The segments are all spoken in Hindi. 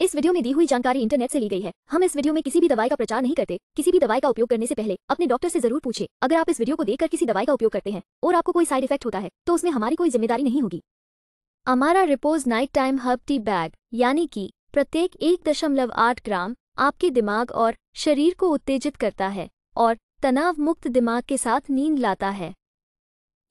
इस वीडियो में दी हुई जानकारी इंटरनेट से ली गई है हम इस वीडियो में किसी भी दवाई का प्रचार नहीं करते किसी भी दवाई का उपयोग करने से पहले अपने डॉक्टर से जरूर पूछे अगर आप इस वीडियो को देखकर किसी दवाई का उपयोग करते हैं और आपको कोई साइड इफेक्ट होता है तो उसमें हमारी कोई जिम्मेदारी नहीं होगी हमारा repose night time herb tea bag यानी कि प्रत्येक एक दशमलव आठ ग्राम आपके दिमाग और शरीर को उत्तेजित करता है और तनाव मुक्त दिमाग के साथ नींद लाता है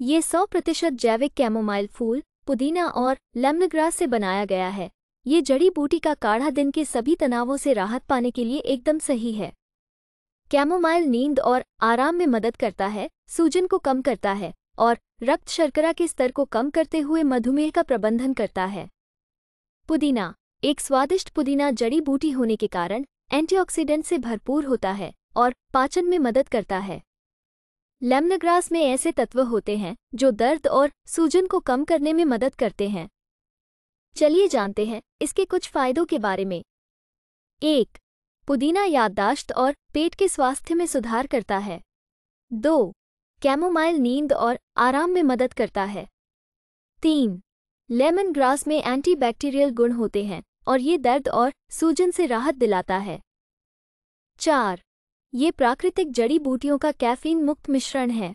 ये सौ प्रतिशत जैविक कैमोमाइल फूल पुदीना और लेमनग्रास से बनाया गया है ये जड़ी बूटी का काढ़ा दिन के सभी तनावों से राहत पाने के लिए एकदम सही है कैमोमाइल नींद और आराम में मदद करता है सूजन को कम करता है और रक्त शर्करा के स्तर को कम करते हुए मधुमेह का प्रबंधन करता है पुदीना एक स्वादिष्ट पुदीना जड़ी बूटी होने के कारण एंटीऑक्सीडेंट से भरपूर होता है और पाचन में मदद करता है लेमनग्रास में ऐसे तत्व होते हैं जो दर्द और सूजन को कम करने में मदद करते हैं चलिए जानते हैं इसके कुछ फायदों के बारे में एक पुदीना याददाश्त और पेट के स्वास्थ्य में सुधार करता है दो कैमोमाइल नींद और आराम में मदद करता है तीन लेमन ग्रास में एंटीबैक्टीरियल गुण होते हैं और ये दर्द और सूजन से राहत दिलाता है चार ये प्राकृतिक जड़ी बूटियों का कैफीन मुक्त मिश्रण है